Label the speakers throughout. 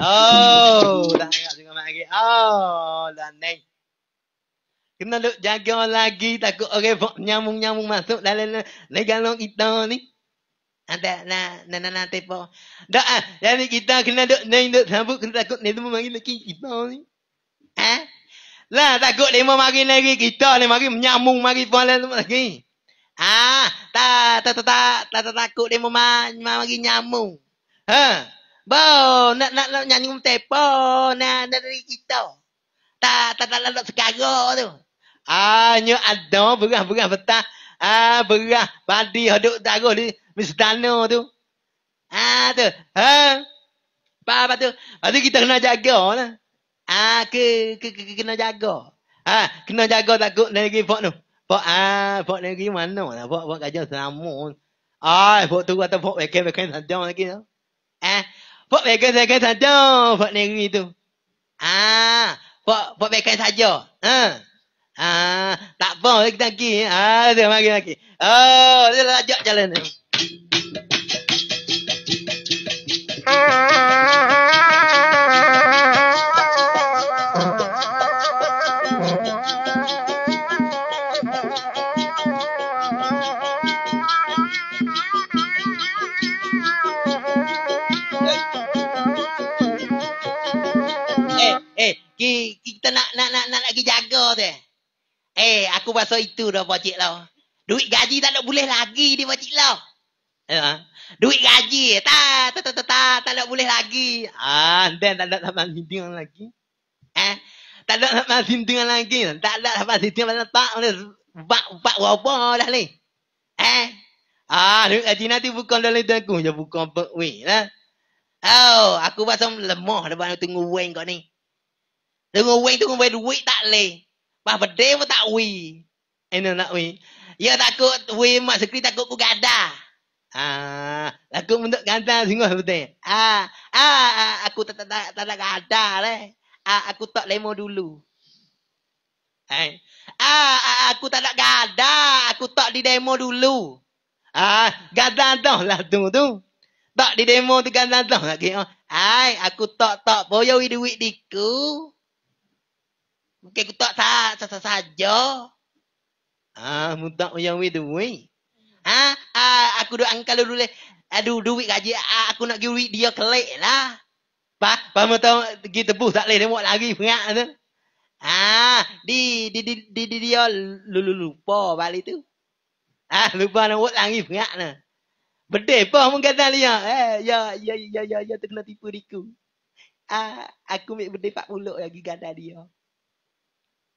Speaker 1: Oh, dah ingat tengok lagi. Oh, dah naik. Kena duk jaga lagi takut orang okay, nyamung nyamung masuk dalam negara kita ni. Ada ah, na na na na tepo. Dah, ah, jadi kita kena duk nei duk sambut kena takut ni semua mari lagi kita ni. Ha? Lah takut demo mari lagi kita ni mari menyambung mari pun lain lagi. Ha, ah, tak tak tak tak tak tak tak tak tak tak tak Bo, nak nak nak nyanyi um tepo, nak nak dari kita. Ta ta ta lalu sekarang tu. Ah, nyu ada berah berah betah. Ah, berah badi hodok tago di mistano tu. Ah tu. Ha. Apa apa tu? Ada kita kena jaga lah. Ah, ke, ke ke kena jaga. Ah, kena jaga takut negeri pok tu. Pok ah, pok negeri mana lah. Pok pok kajian selamun. Ah, pok tu kata pok wekel wekel sajong lagi tu. Eh, Pok pegang saja saja. Pok nak itu. Ah, ha, pok pok pegang saja. Ha. Ah, tak boleh kita pergi. Ah, dia lagi lagi. Oh, dia lajak jalan ni. kuasa itu dah pakcik lah. Duit gaji tak nak boleh lagi dia pakcik lah. Ya. Duit gaji ta ta ta ta ta tak nak boleh lagi. Ah, dan tak nak sama dengan lagi. Eh, tak nak sama dengan lagi. Tak nak sama dengan mana tak boleh bak bak roba dah ni. Eh. Ah, duit gaji nanti bukan dalam tu aku, dia bukan weh lah. Oh, aku rasa lemah dah banyak tunggu weng kau ni. Tunggu weng tunggu weng duit tak leh. Pas berdeh pun tak weh. Enak nak we. Ya takut we mak sekali takut ku gada. Ah, ha, aku untuk ganta singgah betul. Ah, ah, aku tak tak tak tak ada le. Ah, eh. aku tak lemo dulu. Eh. Ah, ah, aku tak nak gada. Aku tak di demo dulu. Ah, gada dah lah tu tu. Tak di demo tu gada dah lagi. oh. Ai, aku tak tak boyo duit diku. Mungkin aku tak sah sah saja. -sa -sa Ah, muda yang we the way. Ah, ha, ah, aku duk angkal dulu leh. Aduh, duit gaji ah, aku nak give dia kelek lah. Pa, pa mau tahu pergi tebus tak leh dia buat lagi pengak tu. ah, di, di di di di dia lulu lupa balik tu. Ah, lupa nak buat lagi pengak tu. Bedeh pa mun kata dia. Eh, ya ya ya ya ya, ya terkena tipu diku. Ah, aku ambil bedeh 40 lagi gada dia.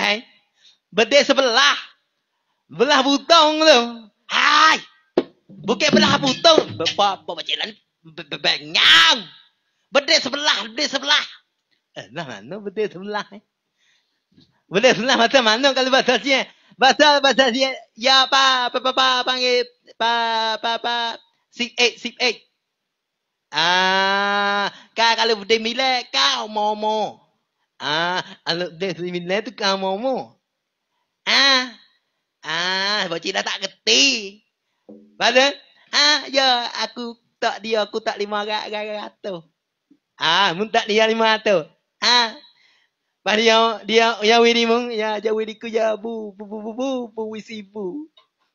Speaker 1: Eh? Bedek sebelah. Belah butong tu. Hai. Bukit belah butong. Apa apa macam lain. Bengang. Bedek sebelah, bedek sebelah. Eh, lah mana bedek sebelah? Eh? Bedek sebelah macam mana kalau bahasa sini? Bahasa bahasa sini ya pa pa pa, pa panggil pa pa pa si eh si eh. Ah, kau kalau bedek milik kau mau mau. Ah, alat dia tu kamu mu. Ah, ah, bocci tak keti. Pada, ah, ya aku tak dia aku tak lima ratus. Ah, mun dia lima ratus. Ah, pada yang dia yang widi mung, ya jauh widi ku ya bu bu bu bu bu bu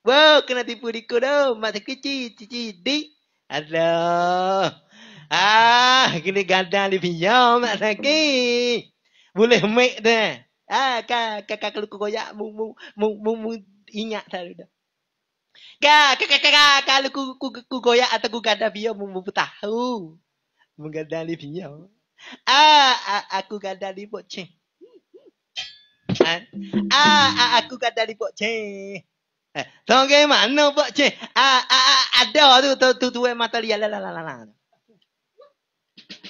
Speaker 1: Wow, kena tipu di ku kecil cici di. Ada. Ah, kini gandang di pinjam masa kecil boleh make deh. Ah, ka ka ka kalau koyak mung, mung, mung mu, mu ingat tadi dah. Ka ka ka ka kalau ku ku, ku koyak atau ku gada bio mu mung tahu. Menggada li bio. Ah, aku gada li boceng. Ah, ah, aku gada li boceng. Eh, tong ke mano boceng? Ah, ah, ah, ada tu tu tu mata lihat la la la la. la.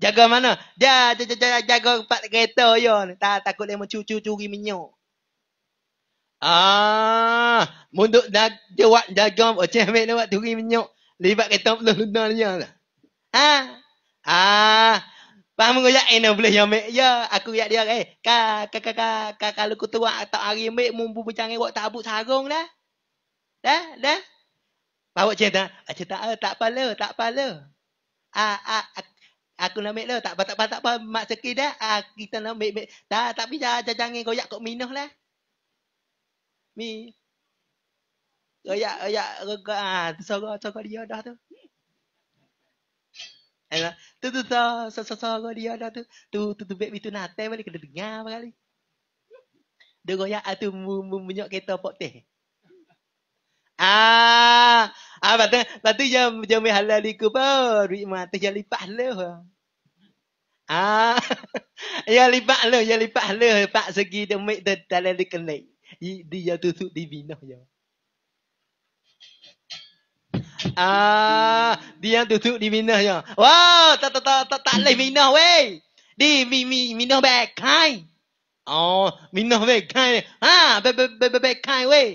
Speaker 1: Jaga mana? Dia jaga jaga jaga empat kereta yo. Tak takut dia mencucu curi minyak. Ah, munduk dah dia buat jaga macam ambil lewat curi minyak. Libat kereta pun luna dia lah. Ha? Ah. Ha? Paham ke ya ina eh, boleh yang ambil. Ya, aku yak dia eh. Kak, kak, kak, ka, kalau ku tua atau hari ambil mumpu bercanggih buat tak abuk sarung dah. Dah, dah. Bawa cerita. Cerita eh, tak pala, tak pala. Ah, ah, aku aku nak ambil lah. tak apa tak apa tak apa mak sekir dah ah, kita nak ambil, ambil. tak tapi jangan jangan koyak kok minah lah mi koyak koyak ah sorok sorok dia dah tu Ela, tu tu tu, so so so dia dah tu, tu tu tu baby tu nate balik kena dengar apa kali. Dia goyak atu ah, munyok kereta pok teh. Ah, ah batu batu jam jam halal iku pa, duit mati jangan lipas lah. Ah, ya lipat lo, ya lipat lo, pak segi demi the dalam di kene, di ya tutup di bina ya. Ah, dia yang tutup di bina ya. Wow, tak tak tak tak tak lagi bina wey. Di mi mi bina bekai. Oh, bina bekai. Ha, be be be bekai wey.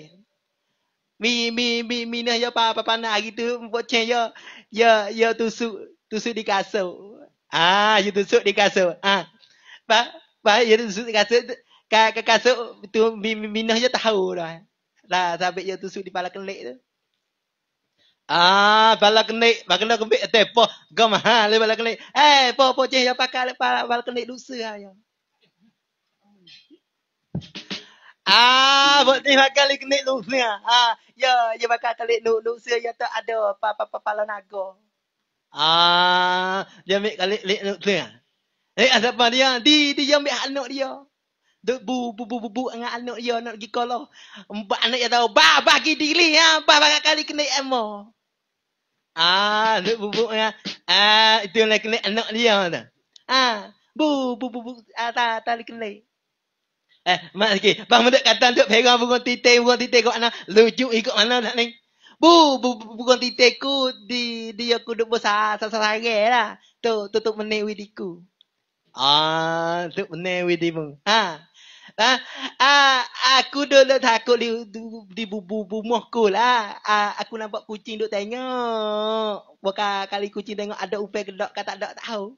Speaker 1: Mi mi mi bina ya pa pa pa nak gitu buat ya. Ya ya tusuk tusuk di kasut. Ah, you tusuk di kasut. Ah. Ba, ba, you tusuk di kasut. Ka, ka kasut tu minah je tahu dah. Lah, sampai you tusuk di pala kelik tu. Ah, pala kelik, pala kelik kembik eh, tepo. Kau ha, le pala kelik. Eh, hey, po po cih yang pakai pala pala kelik dusa ayo. Ha, ya. Ah, buat ni pakai lekenik lu ni. Ha. Ah, ya, ya pakai kelik lu lu sia ya tak ada apa-apa pala naga. Ah, dia ambil kali lek nak tu ya? Eh ada apa dia? Di dia ambil anak dia. Tu bu bu bu bu, bu anak dia nak pergi kolo. Empat anak dia tahu, ba bagi diri ha, ah, ba bagi kali kena emo. Ah, tu bu bu ya. Ah, itu nak kena anak dia tu. Ah, bu bu bu bu ah, ta ta kena. Eh, mak sikit. Bang mendek kata tu pegang bunga titik, bunga titik kau anak lucu ikut mana nak ni? bu bu bukan titikku di di aku duk bos sa sa lah. Tu tutup menek widiku. Ah, tutup menek widimu. Ha. Ha. Ah, aku dulu takut di di bubu bumahku lah. Ah, aku nampak kucing duk tengok. Bukan kali kucing tengok ada upai gedak kata tak tahu.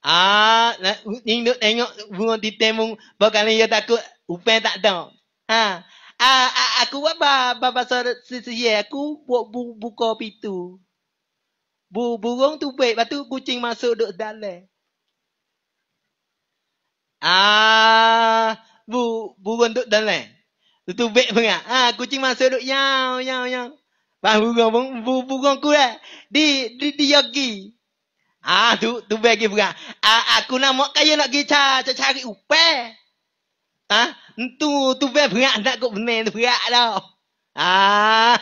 Speaker 1: Ah, nak ni tengok bunga titik mu. Bukan dia takut upai tak tahu. Ha. Ah, ah, aku buat ba ba bahasa sesia eh. aku buat bu, buka pintu. Bu burung tu baik, lepas tu kucing masuk duk dalam. Ah, bu burung duk dalam. Tu tu baik bang. Ah, kucing masuk duk yau yau yau. bah burung bu, bu burung ku lah. Di di di Ah, tu tu baik bang. Ah, aku nak mok kaya nak gi cari cari upah. Ha? tu tu be berat tak kok benar tu berat ha? dah. Ah.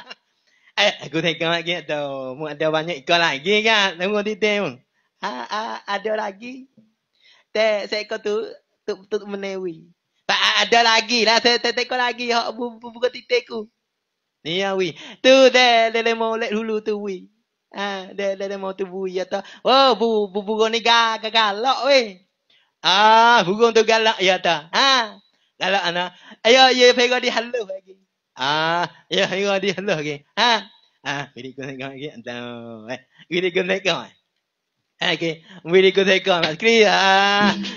Speaker 1: Eh, aku tengok lagi tu. Mu ada banyak ikan lagi kan. Tengok titik pun. Ah, ah, ada lagi. Tak seekor tu tu tu menewi. Tak ada lagi lah. Saya tak tengok lagi hak buka titik ku. Ni ya lah wi. Tu dah lele mau lek dulu tu wi. Ah, dah lele mau tu wi ya ta. Oh, bu bu bu ni gagal lok wi. Ah, bugong tu galak ya ta. Ha. Ah. Kalau ana, ayo ye pego di halu lagi. Ah, ye pego di halu lagi. Ha. Ah, pergi ke sana lagi. Antau. Pergi ke sana. Okay, we go take on. Clear.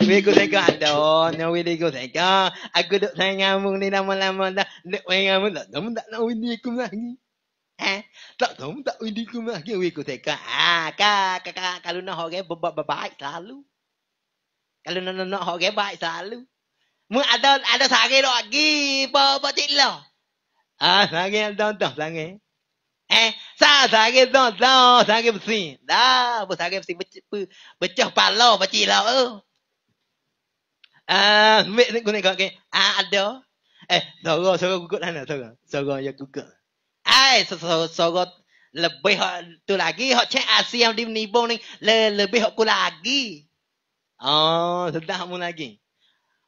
Speaker 1: We go take on. No, no, we go take on. I go to hang out with you. Lama lama dah. Let me hang out with you. Don't we need lagi. Ha, tak tahu tak we need lagi. We go take on. Ah, ka, ka, Kalau nak hoge, bebak baik selalu. Kalau nak nak hoge, baik selalu. Mu ada ada sari dok gi apa apa tilo. Ah ha, sari dok dok sari. Eh sa sari dok dok sari bersih, Dah bu bersih besi pecah palo pacik lo. Ah uh, mik ni kok ke. Ah ada. Eh sorok sorok gugut ana sorok. Sorok ya gugut. Ai eh, sorok lebih hot tu lagi hot cek Asia di Nibong ni le, lebih hot ku lagi. Oh sedah mu lagi.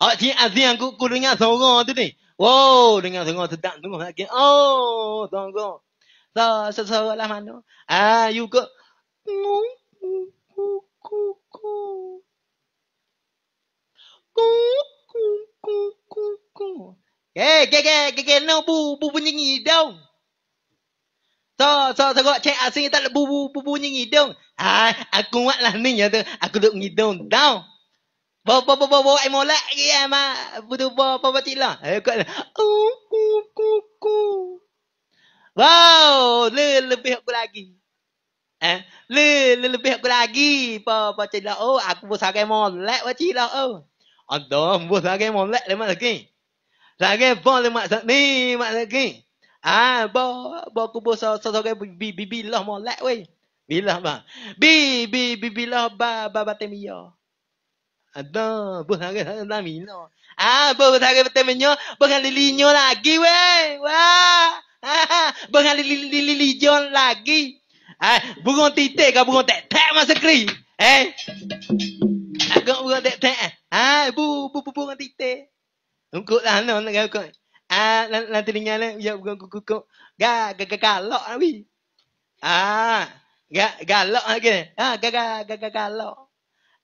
Speaker 1: Awak cik azin aku, aku dengar suara tu ni. Oh, dengar suara sedap tu. Oh, suara. So, so, so, lah mana? Ah, you go. Eh, gay, gay, gay, gay, no, bu, bu, bu, nyingi, dong. So, so, so, kau cek asing tak bu, bu, bu, bu, nyingi, dong. Ha, aku buat lah ni, ya tu. Aku duduk ngidong, dong. Bawa bawa bawa bawa emola, ai ya ma butuh bawa bawa batila ai eh, kat ku ku ku wow le lebih aku lagi eh le le lebih aku lagi Bawa bawa cila oh aku bo sagai molak wa cila oh ada bo sagai molak lemak lagi sagai bo lemak mak lemak lagi ah bawa bawa aku bo sagai bi bi bi lah molak weh bila ba bi bi bi bila ba ba batemia ba, ada bos lagi sangat tak minum. Ah, bos lagi betul minum. Bukan lili lagi, weh. Wah. Bukan lili lili lili lagi. Ah, burung titik ke burung tek tek masa kri. Eh. Agak burung tek tek. Eh. Ah, bu, bu, bu, burung titik. Ungkut lah, no, nak kau. Ah, nanti dengar lah. Ya, burung kuku kuku. Gak, gak, gak, lah, Ah, gak, galok lagi. Ah, gak, gak, gak, gak, galok.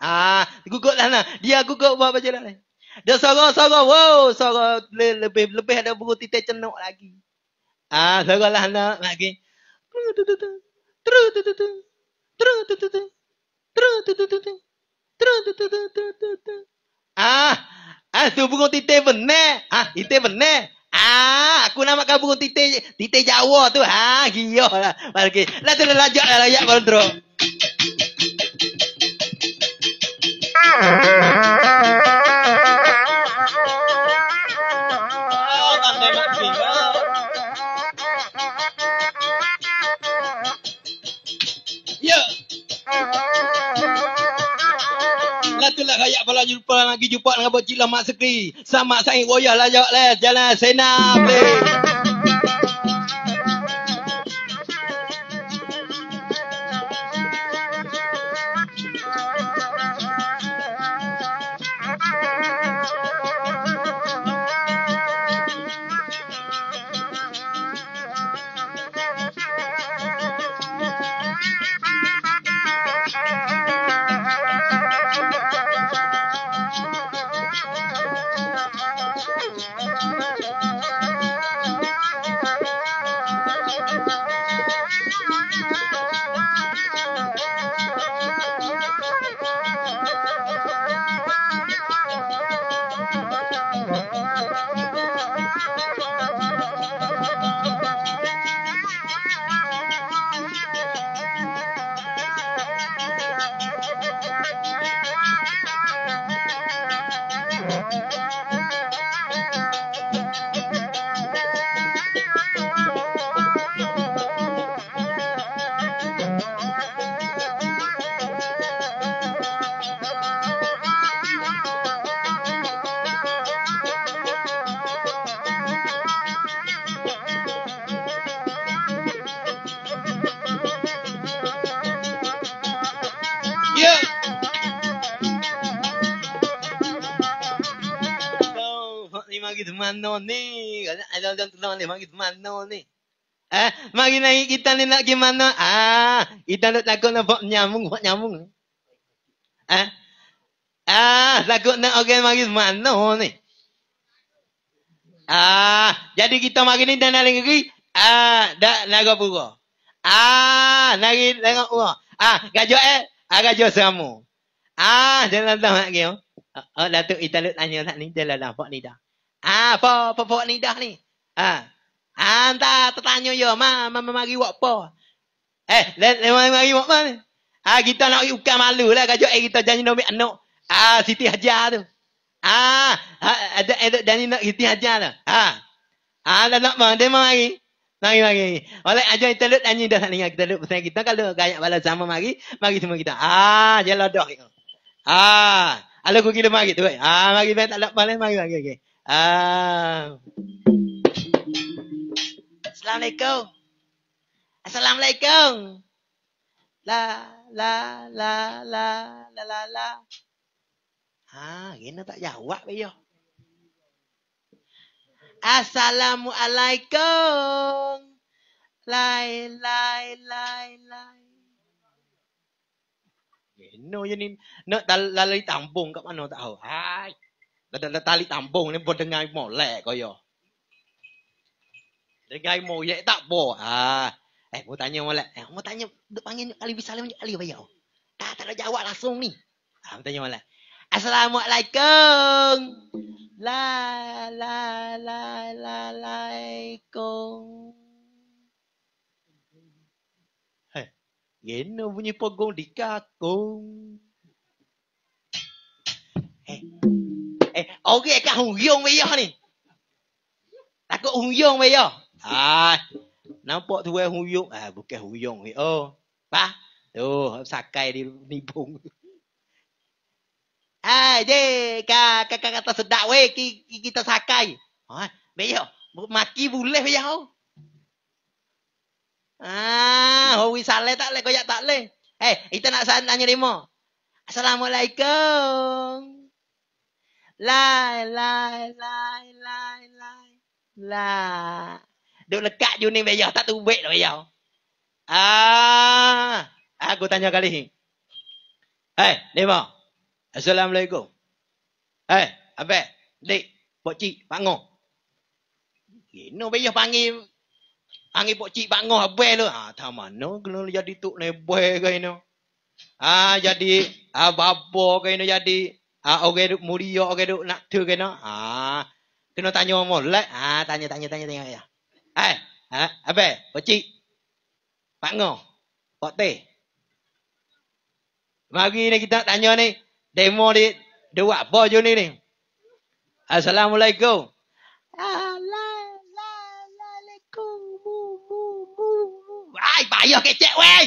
Speaker 1: Ah, gugutlah nah. Dia gugur buat baca lah. Dia sorok-sorok. Wow, sorok lebih lebih ada buku titik cenuk lagi. Ah, sorolah nak lagi. Ah, ah tu burung titik benar. Ah, titik benar. Ah, aku nama kau burung titik titik Jawa tu. Ha, ah, gila lah. Balik. Lah tu lajak lah lajak kau Ya. Lah lah lagi jumpa dengan bocil lama sekali sama saya woyah lajak les jalan senang please bangkit mana ni. ada dyan tulang ni, bangkit mana ni. Eh, makin lagi kita ni nak gimana? Ah, kita nak lagu nak buat nyamung, buat nyamung. Eh, ah, lagu nak okay mari mana ni. Ah, jadi kita makin ni dan lain lagi. Ah, dah lagu buka. Ah, nari lagu buka. Ah, gajah eh, ah gajah seramu. Ah, jangan tahu lagi. Oh, Datuk Italut tanya tak ni, dia lah nampak ni dah. Ah, apa pokok nidah ni? dah ni. Ah, ha. ha, Anta tertanya yo, ma, ma, ma mari buat apa? Eh, le, le mari wak buat apa ni? Ha, kita nak uka malulah kajak eh kita janji nak anak. ah, Siti Hajar tu. Ah, ada ada janji nak Siti Hajar tu. Ah, Ha, dah nak ma, dia mari. Mari mari. Oleh ajar kita lut janji dah ninggal kita lut pasal kita kalau gayak balas sama mari, mari semua kita. ah, jelah dah. ah, alah kau kira mari tu. ah, mari main tak nak balas mari mari. Ah. Assalamualaikum. Assalamualaikum. La la la la la la la. Ha, ah, gini tak jawab payo. Assalamualaikum. Lai lai lai lai. gini, je ni nak lalai tampung kat mana tak tahu. Hai. Ada kadang tali tambung ni boleh dengar molek kau yo Dengar molek tak apa. Ha. ah Eh, mau tanya molek. Eh, mau tanya. Duk panggil kali bin Salim. Ali apa ya? Tak, tak ada jawab langsung ni. Ha, mau tanya molek. Assalamualaikum. La, la, la, la, laikum la, ini la, la, di kakung orang kat huyung bayah ni. Takut huyung bayah. Ah, nampak tu eh huyung. Ah, bukan huyung. Oh, apa? Tuh, oh, sakai di nipung. Ah, je, kak, kak, kata sedap weh, ki, kita sakai. Ha, ah, bayah, maki boleh bayah. Ah, hobi salah tak leh, koyak tak leh. Eh, kita nak tanya dia Assalamualaikum. Lai, lai, lai, lai, lai. Lai. Duk lekat je ni bayar. Tak tubik dah bayar. Ah, aku tanya kali ni. Hei, Nima. Assalamualaikum. Hei, apa? Dik, pokcik, bangun. Gino bayar panggil Angi pok cik bak ngoh abai lu. Ha tah mano kena jadi tok nebai kain ni. Ha ah, jadi ha babo kain jadi ha, orang duk muria orang duk nak tu kena ha kena tanya mo lek ha ah, tanya tanya tanya tanya ya hai eh, ha apa poci pak ngo pak te mari ni kita tanya ni demo ni dua apa jo ni ni assalamualaikum assalamualaikum bu bu bu ai payah kecek weh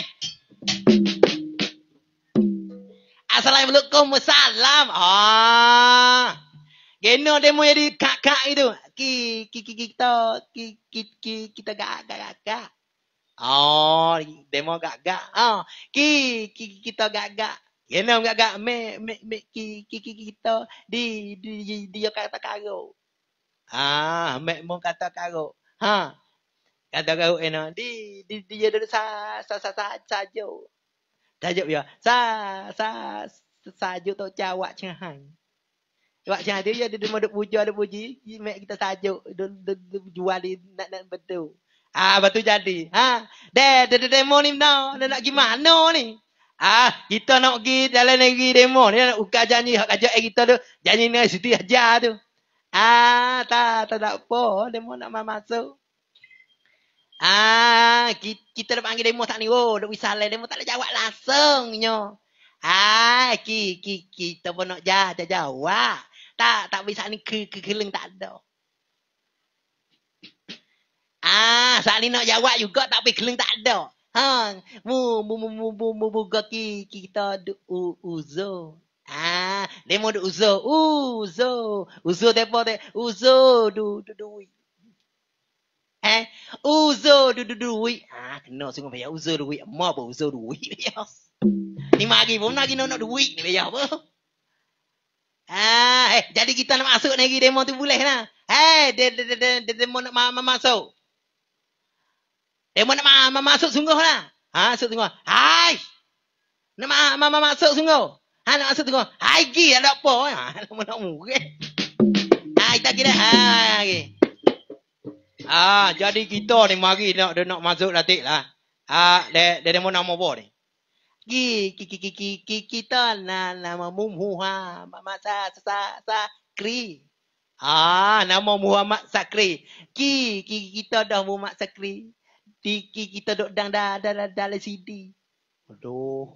Speaker 1: Assalamualaikum Salam Oh, ah. Geno demo jadi kakak itu Ki ki ki kita Ki ki ki kita gak gak gak Oh demo gak gak Oh ki ki kita gak gak Geno gak gak me me me ki ki ki kita Di di di di kata karo Ah me mo kata karo Ha Kata karo eno Di di di di di di di di di Tajuk dia. Sa sa sajuk tok cawak wak Cawak hang. Wak cheng dia dia demo duk puja duk puji, mek kita sajuk jual di nak nak betul. Ah betul jadi. Ha. De de de demo ni nak nak gimana ni? Ah, kita nak pergi dalam negeri demo ni nak ukar janji hak kajak kita tu. Janji ni Siti Hajar tu. Ah, tak tak tak apa, demo nak masuk. Ah, kita, kita dah panggil demo tak ni. Oh, dah pisah lah. Demo tak boleh jawab langsung. Nyo. Ah, ki, ki, kita pun nak jah, jah, jawab. Tak, tak boleh ni ke, ke, ke, tak ada. Ah, saat ni nak jawab juga tapi keleng tak ada. Ha, mu, mu, mu, mu, mu, mu, mu, ki, kita du, u, uzo. Ah, demo du, uzo, uzo, uzo, depo, de, uzo, du, du, du, du. Eh, ha? uzur duduk duit. Ha, kena sungguh bayar uzur duit. Ma apa uzur duit. Ni mari pun lagi nak nak duit ni bayar apa? ah eh, jadi kita nak masuk negeri demo tu boleh lah. Eh, de de de de, de demo nak ma, masuk. Demo nak ma, masuk sungguh lah. Ha, masuk sungguh. Hai. Nak ma, ma, masuk sungguh. Ha, nak masuk sungguh. Hai, gi ada lah, apa? Ha, nak nak Hai, tak kira. Hai, hai, hai. Ah, jadi kita ni mari nak dia nak masuk latik lah. Ah, dia dia demo nama apa ni? Ki ki ki ki ki kita na nama Muhammad Mama sa sa sa kri. Ah, nama Muhammad Sakri. Ki ki kita dah Muhammad Sakri. Ti ki kita dok dang dah dah dah da, LCD. Aduh.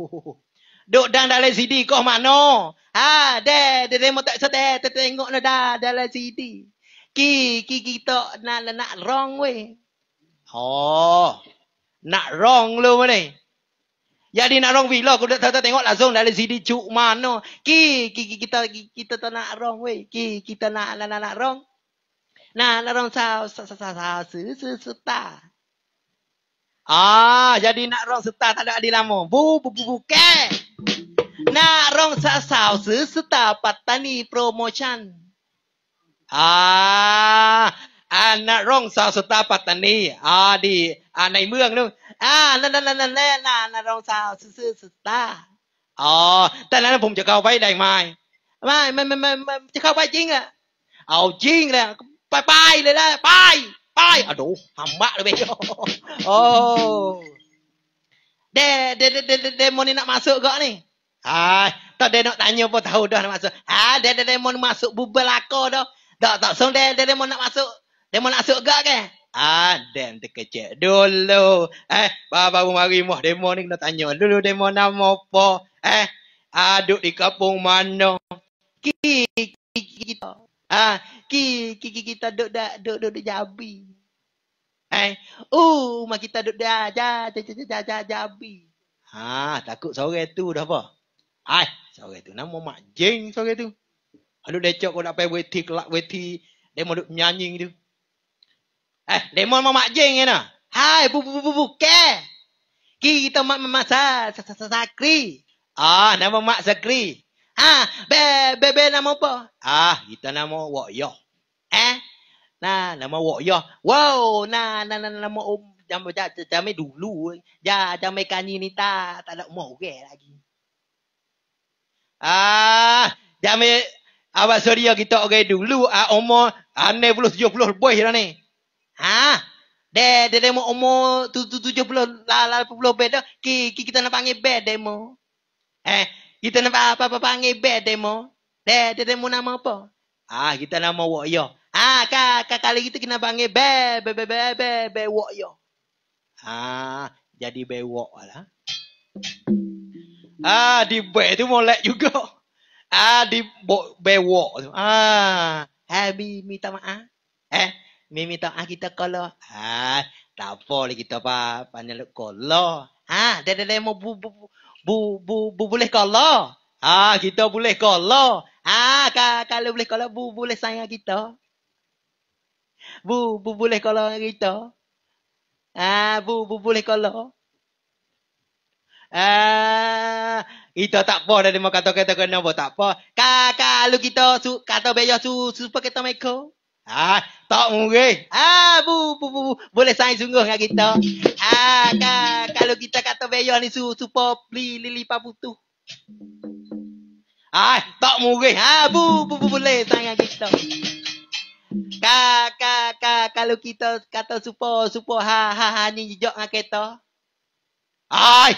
Speaker 1: Dok dang dah LCD kau mano? Ha, de de demo tak sate tengok dah dah LCD. Da, ki ki kita nak nak rong we. Oh. Nak rong lu ni. Jadi nak wrong villa aku tak tengok langsung dari sini cuk mana. Ki ki kita kita tak nak rong we. Ki kita nak nak nak rong. Nah, nak wrong sa sa sa sa sa sa Ah, jadi nak rong seta tak ada di lama. Bu bu bu bu ke. Nak rong sa sa sa serta patani promotion. อ่าอันนร่องสาสตาปัตตานีอ่าดีอ่าในเมืองนู่นอ่า นั่นนั่นนั่นนั่นนั่นร่องสาวซื่อสตา อ๋อ แต่นั้นผมจะเข้าไปได้ไหมไม่ไม่ไม่ไม่จะเข้าไปจริงอ่ะ เอาจริงเลยไปไปเลยละไปไปอ่ะดูหัมมะเลยไปโอ้ เดเดเดเดเดเดมอนี่นักมาสุกก็นี่อ่าตอนเดนกตางยพอทาวดยนักมาสุกอ่าเดเดเดมอนมาสุกบุเบลาโกด้อ Tak, tak. So, dia, dia, dia nak masuk. Dia nak masuk ke kan? Ah, Ada yang terkejut dulu. Eh, baru-baru mari muah demo ni kena tanya. Dulu demo nama apa? Eh, aduk di kampung mana? Ki, ki, kita. Ah, ki, ki, kita duduk da, duduk, duduk di Jabi. Eh, uh, mak kita duduk di aja, jaja, jaja, jaja, Jabi. Ha, takut sore tu dah apa? Hai, sore tu nama mak jeng sore tu. Lalu dia kau nak pergi weti kelak weti. Dia mau nyanyi gitu. Eh, dia mau mamak jeng kena. Ya Hai, bu bu bu bu, ke? Kita mak mamak sa, sa, sa, sa, sakri. Ah, nama mak sakri. Ah, be, be, be nama apa? Ah, kita nama wak yo. Eh? Nah, nama wak yo. Wow, nah, nah, nah, nama om. Jam, jam, jam, jam, dulu. Ja, jam, jam, jam, tak, tak ada umur, okay, lagi. Ah, jam, jam, Awak Suria kita orang dulu ah umur ane puluh tujuh puluh boy dah ni. Ha? De de demo umur tu tu tujuh puluh la la puluh beda. Ki ki kita nak panggil bed demo. Eh, kita nak apa apa panggil bed demo. De de demo nama apa? Ah kita nama Wokyo. Ah ha, ka ka kali kita kena panggil be be be be be, be Wokyo. Ah ha, jadi bewok lah. Ah di bed tu molek juga ah di bewo ah habi minta maaf eh mimi minta maaf kita kalau ah tak apa kita pa panjang lek kala ha dia dia mau bu bu bu, bu, bu boleh kalau, ah kita boleh kalau, ah ka, kalau boleh kalau bu boleh sayang kita bu bu boleh kalau kita ah bu bu boleh kalau. Ah, itu tak apa dah demo kata kita kena apa tak apa. Kakak kita su, kata bayar su super kita meko. Ah, tak mungkin. Ah, bu, bu, bu, boleh sign sungguh dengan kita. Ah, kak, kalau kita kata bayar ni su super pli lili paputu. Ah, tak mungkin. Ah, bu, bu, bu boleh sign dengan kita. Kak, kak, kalau kita kata super super ha ha ha ni jejak dengan kita. Ay.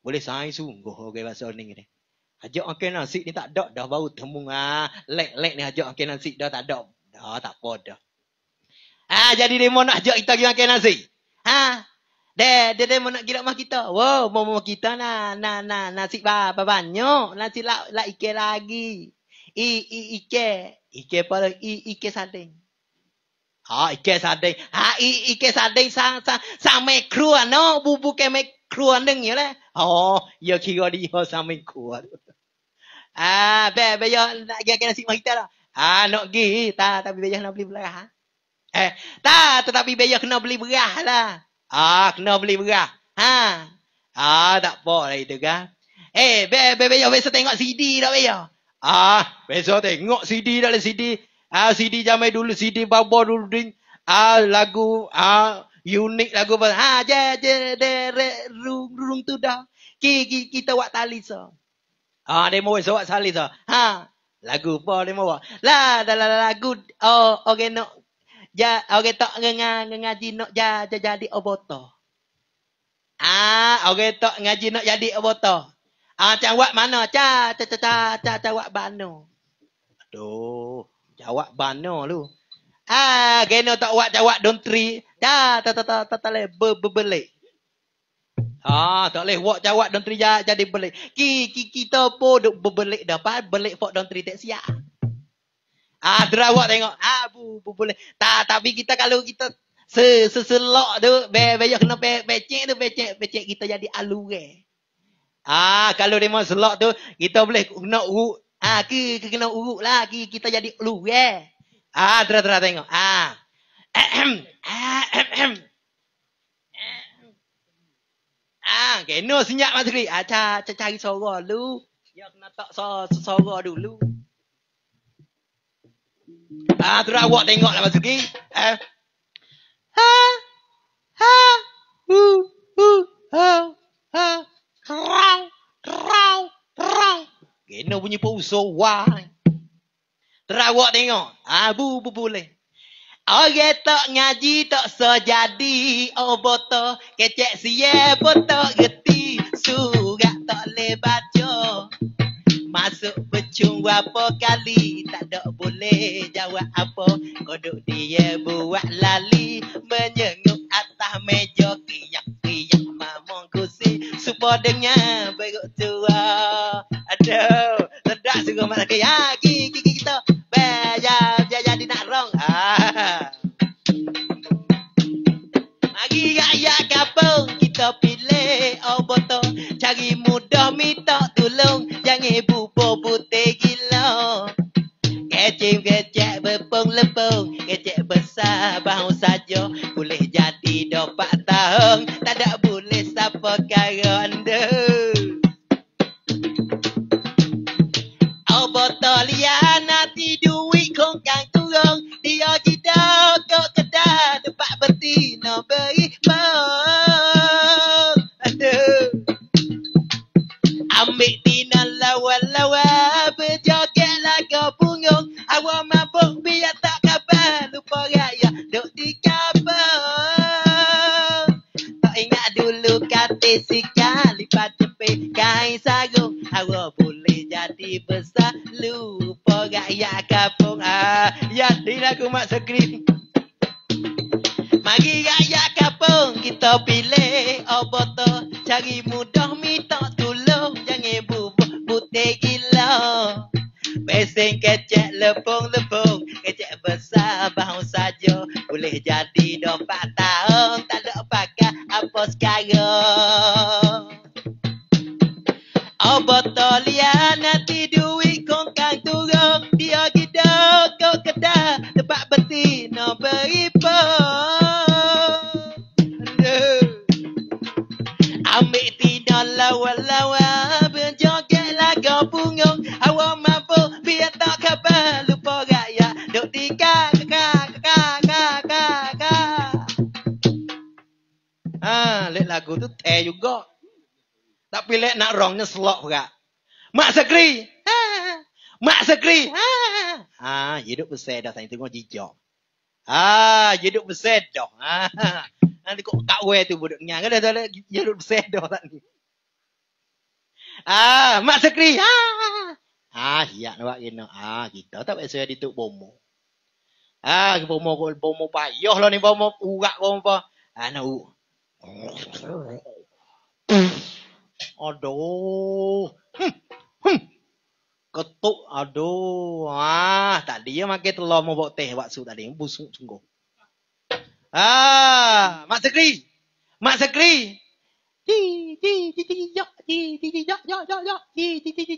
Speaker 1: Boleh sain su. Goh, okay, bahasa ni ni. Ajak okay nasi ni tak ada. Dah baru temu ah. Lek-lek ni ajak okay nasi. Dah tak ada. Dah tak apa dah. Ah, jadi dia mau nak ajak kita pergi makan nasi. Ha? Dia, dia, dia nak gila mah kita. Wow, mau rumah kita na, na, na, nasi ba, ba, banyak. Nasi la la ike lagi. I, i, ike. Ike pada i, ike sating. อ๋ออีกแกสาดงฮะอีอีแกสาดงสร้างสร้างสร้างแม่ครัวเนาะบูบูแกแม่ครัวหนึ่งอยู่แล้วอ๋อเยอะคิดว่ดีเยาะสร้างแม่ครัวอ่าเบเบเยอะแกแกนสิมาฮิตาละอ่าเนกีตาตาบีเบยอะนับลิบละฮะเอตาตาบีเบเยอะนับลิบละล่ะอ่านับลิบละฮะอ๋อตับบ่อะไรดึวกันเอ้เบเบเบเยอะเวสต์เต็งก็ซีดีแล้วเบเยอ๋อเวสต์เต็งก็ซีดีแล้วเลยซีดี Ah uh, CD zaman dulu, CD Bobo dulu ding. Ah uh, lagu ah uh, unik lagu pasal ah, ha je je de re rung rung tu dah. Ki ki kita buat tali so. Ah uh, demo so buat tali so. Ha lagu apa demo buat. Lah da la lagu oh okey no. Ja okey tak ngeng ngaji nak ja jadi oboto. Ah okey tak ngaji nak jadi oboto. Ah cawak mana? Ca ca ca ca cawak bano. Aduh jawab bana lu, Ah, kena tak buat jawab don't three. Dah, tak tak tak tak tak leh berbelik. Ah, tak leh wak jawab don't three jadi belik. Ki ki kita pun duk berbelik dapat belik for don't three tak siap. Ah, derawak tengok. Ah, bu, bu boleh. Tak, tapi kita kalau kita seselok tu, be be kena be becek tu, becek becek kita jadi alure. Ah, kalau dia selok tu, kita boleh nak Ah, ke, ke kena uruk lah. Ke, kita jadi lu, ya. Yeah. Ah, terus terus tengok. Ah. Ahem. Ahem. Ahem. Ah, kena senyap masa ni. Ah, cari, cari suara lu. Ya, kena tak suara dulu. Ah, terus awak tengok lah masa ni. Eh. Ha. Ha. Hu. Hu. Ha. Ha. Rau. Rau. Rau. Rau. Kena bunyi puso usul. Wah. Terawak tengok. Abu ha, pun boleh. Orang tak ngaji tak sejadi. oboto oh, botol. Kecek siye botol geti. Surat tak lebat jo Masuk pecung berapa kali. Tak dok boleh jawab apa. Kodok dia buat lali. Menyenguk atas meja kiyak serupa dengan perut tua Aduh, sedap sungguh mak nak Ya, gigi gigi kita Bajar, dia jadi nak rong ha. Ah. Mari rakyat kapung Kita pilih Oh botong, Cari mudah minta tolong Jangan bubo putih gila Kecik-kecik berpung lepung Kecik besar bahu saja Boleh jadi dopak tahun Tiger anak selok juga. Mak sekri. Ha. Mak sekri. Ha. Ha. Ah, hidup besar dah saya tengok jijok. Ha. Ah, hidup besar dah. Ha. Nanti kok kak wei tu budak nyang kan dah dah hidup besar dah tak ha, Ah, mak sekri. Ha. Ah, hiak nak kena. Ah, kita tak biasa di tok bomo. Ah, ke bomo ko bomo payah lah ni bomo urat ko apa. Ah, nak urat. Aduh. Hmm. Hmm. Ketuk. Aduh. Ah, tadi ya makan telur mau bawa teh waktu tadi. Busuk sungguh. Ah, Mak Sekri. Mak Sekri. Ti ti ti ti ya ti ti ti ya ya ya ya ti ti ti ti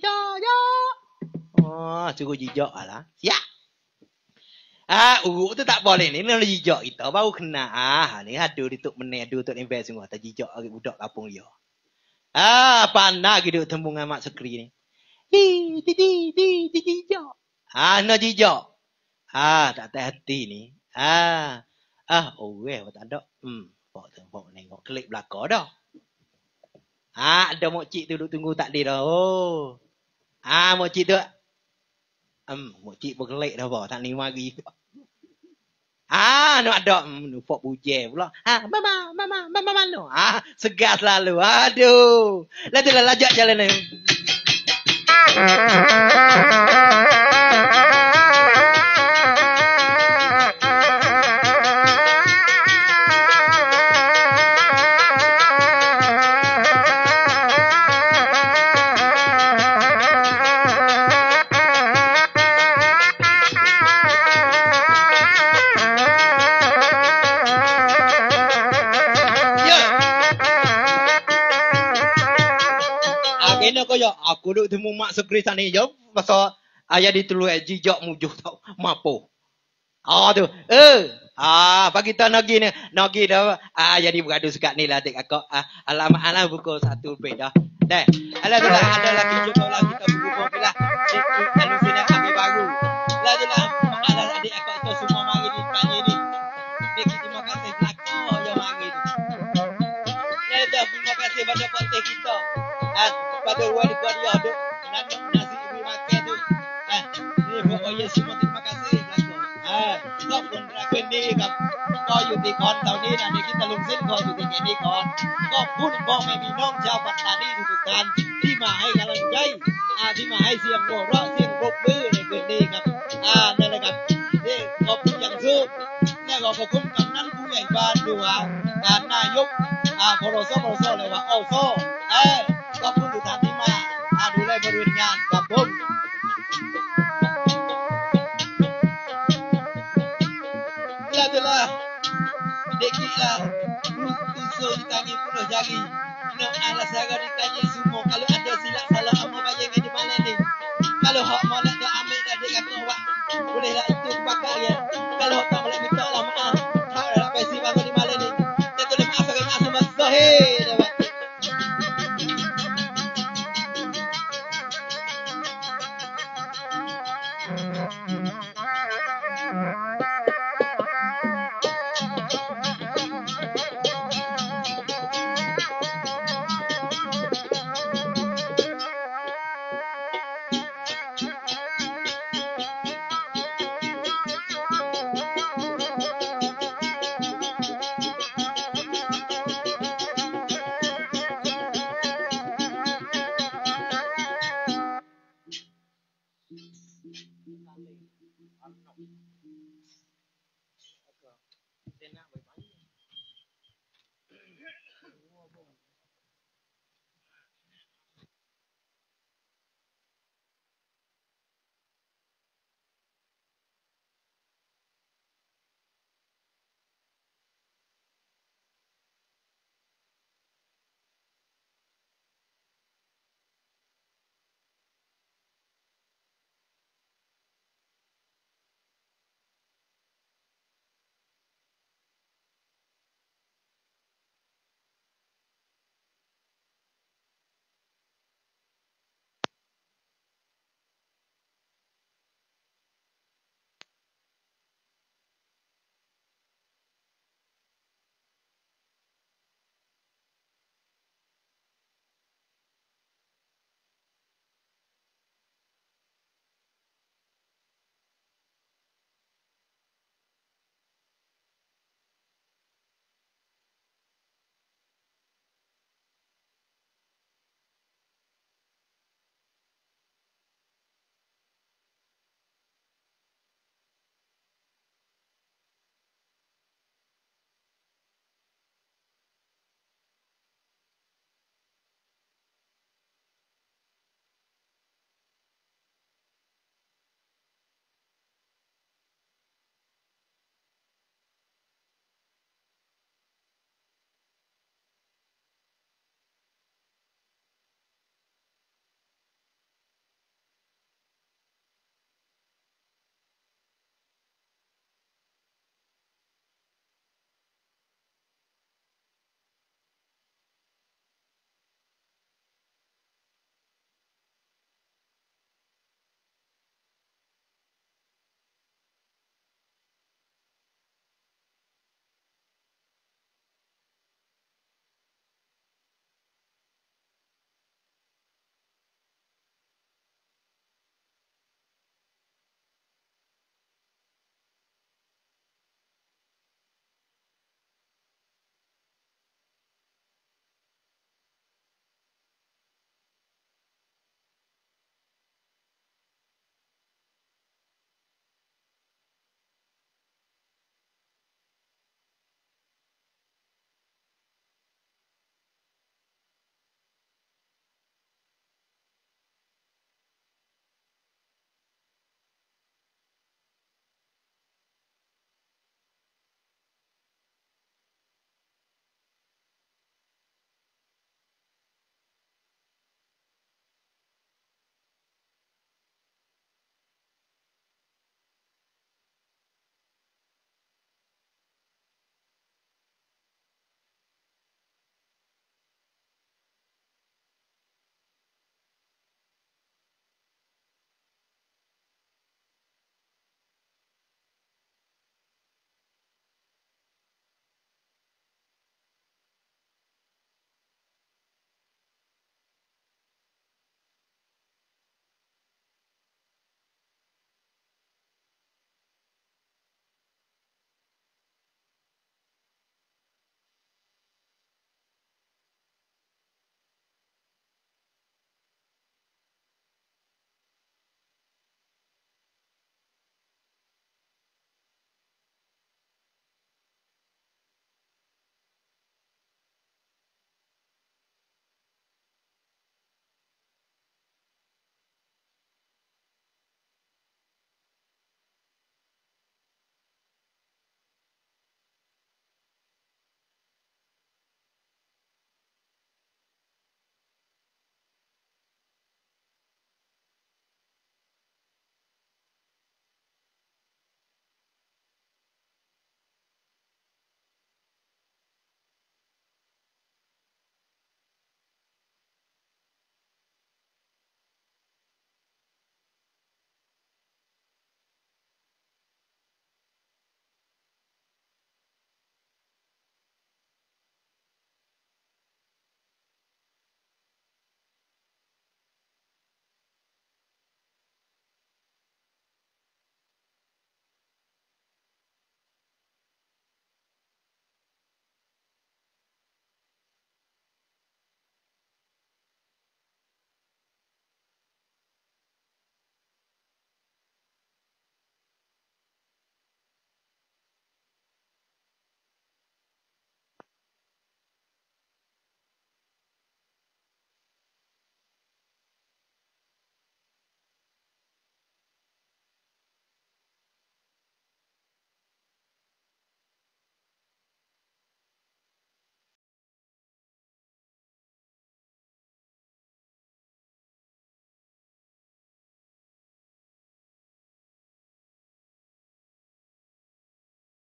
Speaker 1: Oh, cukup jijok, lah. Ya. Ah, uruk tu tak boleh ni. Ni jijak kita. Baru kena. Ah, ni ada di tuk menek, ada di invest semua. Tak jijok, lagi kapung kampung dia. Ya. Ah, pandai gitu tembung dengan Mak Sekri ni. Di, di, di, di, di, di, jok. Ah, no jo. Ah, tak tak hati ni. Ah, ah, oh, weh, tak ada. Hmm, pok tu, pok ni, pok klik belakang dah. Ah, ada makcik tu duduk tunggu tak dia dah. Oh. Ah, makcik tu. Hmm, makcik pun klik dah, pok. Tak ni lagi. Pok. Ah, nak ada nupak hmm, buje pula. Ha, mama, mama, mama mana? Ah, ha, segar selalu. Aduh. Lajalah lah, lajak jalan ni. aku duk temu mak sekri sana je pasal ayah ditulu eh jijak mujuh tau mapo ah tu eh ah bagi tu nagi ni nagi dah ah jadi beradu sekat ni lah dik aku ah alam alam buku satu beda dah alah tu lah, ada lagi jumpa lah kita buku pula eh, kita บอกให้พี่น้องชาวปัตตานีทุกท่านที่มาให้กำลังใจอาที่มาให้เสียงโหวเราะเสียงปรบมือในคืนนี้ครับอ่านั่นแหละครับนี่ขอบคุณอย่างสูงและขอบคุณกำนันผู้ใหญ่บ้านด้วย่านายกอ่าพรสพรส